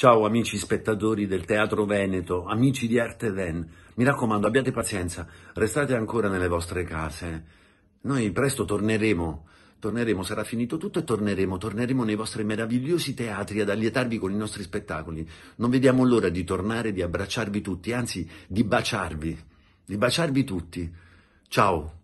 Ciao amici spettatori del Teatro Veneto, amici di Arte Ven, mi raccomando abbiate pazienza, restate ancora nelle vostre case. Noi presto torneremo, torneremo, sarà finito tutto e torneremo, torneremo nei vostri meravigliosi teatri ad allietarvi con i nostri spettacoli. Non vediamo l'ora di tornare, di abbracciarvi tutti, anzi di baciarvi, di baciarvi tutti. Ciao!